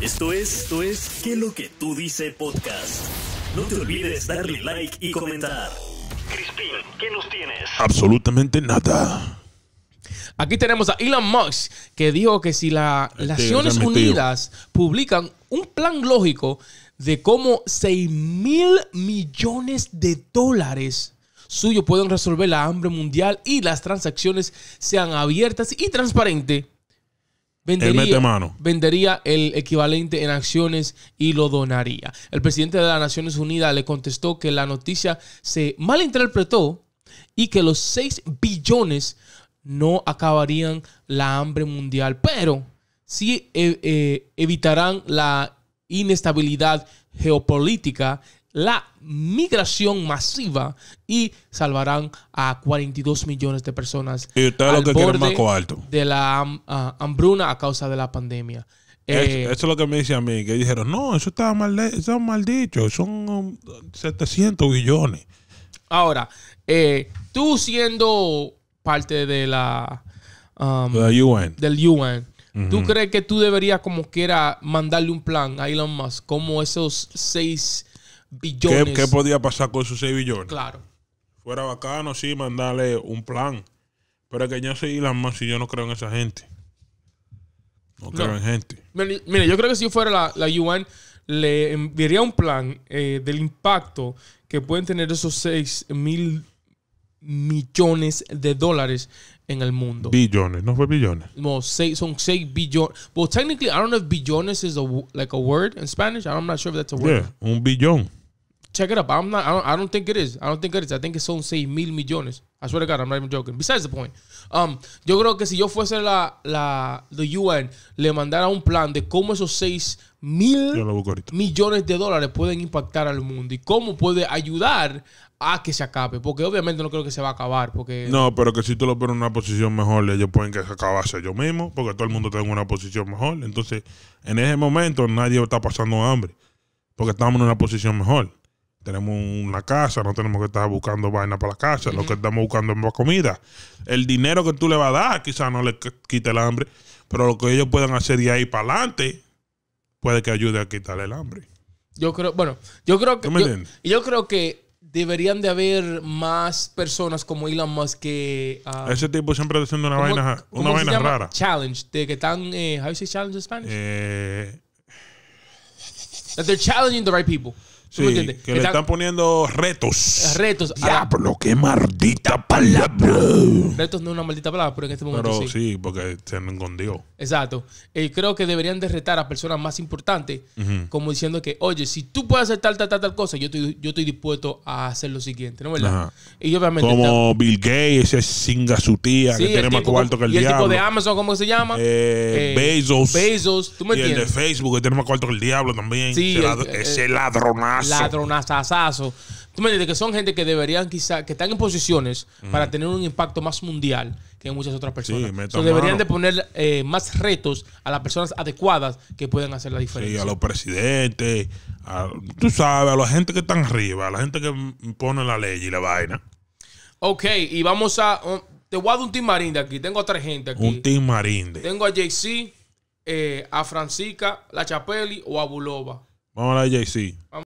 Esto es, esto es, ¿qué lo que tú dices, podcast? No te olvides darle like y comentar. Crispin, ¿qué nos tienes? Absolutamente nada. Aquí tenemos a Elon Musk, que dijo que si las este, Naciones Unidas publican un plan lógico de cómo 6 mil millones de dólares suyos pueden resolver la hambre mundial y las transacciones sean abiertas y transparentes, Vendería, el equivalente en acciones y lo donaría. El presidente de las Naciones Unidas le contestó que la noticia se malinterpretó y que los 6 billones no acabarían la hambre mundial, pero sí eh, eh, evitarán la inestabilidad geopolítica la migración masiva y salvarán a 42 millones de personas al borde alto. de la ah, hambruna a causa de la pandemia. Eh, eso, es lo que me dice a mí, que dijeron, no, eso está mal, está mal dicho, son 700 um, billones. Ahora, eh, tú siendo parte de la... UN. Del UN. ¿Tú crees que tú deberías como quiera mandarle un plan a Elon Musk? Como esos seis billones. ¿Qué, ¿Qué, podía pasar con esos 6 billones? Claro. Fuera bacano, sí, mandarle un plan. Pero que yo soy Elon más y yo no creo en esa gente. No, creo en gente. Mire, yo creo que si fuera la, la UN, le enviaría un plan eh, del impacto que pueden tener esos 6 mil millones de dólares en el mundo. Billones, no fue billones. No, seis, son 6 billones. Well, technically, I don't know if billones is a, like a word in Spanish. I'm not sure if that's a word. un billón. Check it up. I'm not. I don't, think it is. I don't think it is. I think it's son 6 mil millones. I swear to God, I'm not even joking. Besides the point. Um, yo creo que si yo fuese la, la the UN, le mandara un plan de cómo esos 6 mil millones de dólares pueden impactar al mundo y cómo puede ayudar a que se acabe. Porque obviamente no creo que se va a acabar. Porque... No, pero que si tú lo pones en una posición mejor, ellos pueden que se acabase ellos mismos, porque todo el mundo Tiene una posición mejor. Entonces, en ese momento nadie está pasando hambre, porque estamos en una posición mejor. Tenemos una casa, no tenemos que estar buscando vaina para la casa. Lo que estamos buscando es más comida. El dinero que tú le vas a dar, quizás no le quite el hambre, pero lo que ellos puedan hacer de ahí para adelante puede que ayude a quitarle el hambre. Yo creo, bueno, yo creo que. yo, creo que deberían de haber más personas como Elon más que. Ah, Ese tipo siempre está haciendo una vaina, una vaina rara. Challenge, de que están. Eh, challenge en Spanish? Eh. they're challenging the right people. Que le están poniendo retos. Retos. Diablo, qué maldita palabra. Retos no es una maldita palabra, pero en este momento pero, sí. porque se engondió Exacto. y eh, creo que deberían de retar a personas más importantes, como diciendo que, oye, si tú puedes hacer tal, tal, tal, tal cosa, yo estoy, yo estoy dispuesto a hacer lo siguiente, ¿no verdad? Y obviamente. Como Bill Gates, ese singa tía, que tiene más cuarto que el diablo. Y el tipo de Amazon, ¿cómo se llama? Eh, eh, Bezos. Bezos, tú me y entiendes. el de Facebook, que tiene más cuarto que el diablo también. Sí, ese, el, ladronado ladronazazazo Tú me dices que son gente que deberían quizá, que están en posiciones para tener un impacto más mundial que muchas otras personas. Sí, deberían de poner eh, más retos a las personas adecuadas que pueden hacer la diferencia. Sí, a los presidentes, tú sabes, a la gente que está arriba, a la gente que pone la ley y la vaina. Ok, y vamos a... Oh, te voy a dar un Team Marín de aquí. Tengo a tres gente aquí. Un Team Marín de... Tengo a JC, eh, a Francisca, La Chapeli o a Buloba Vamos a la JC.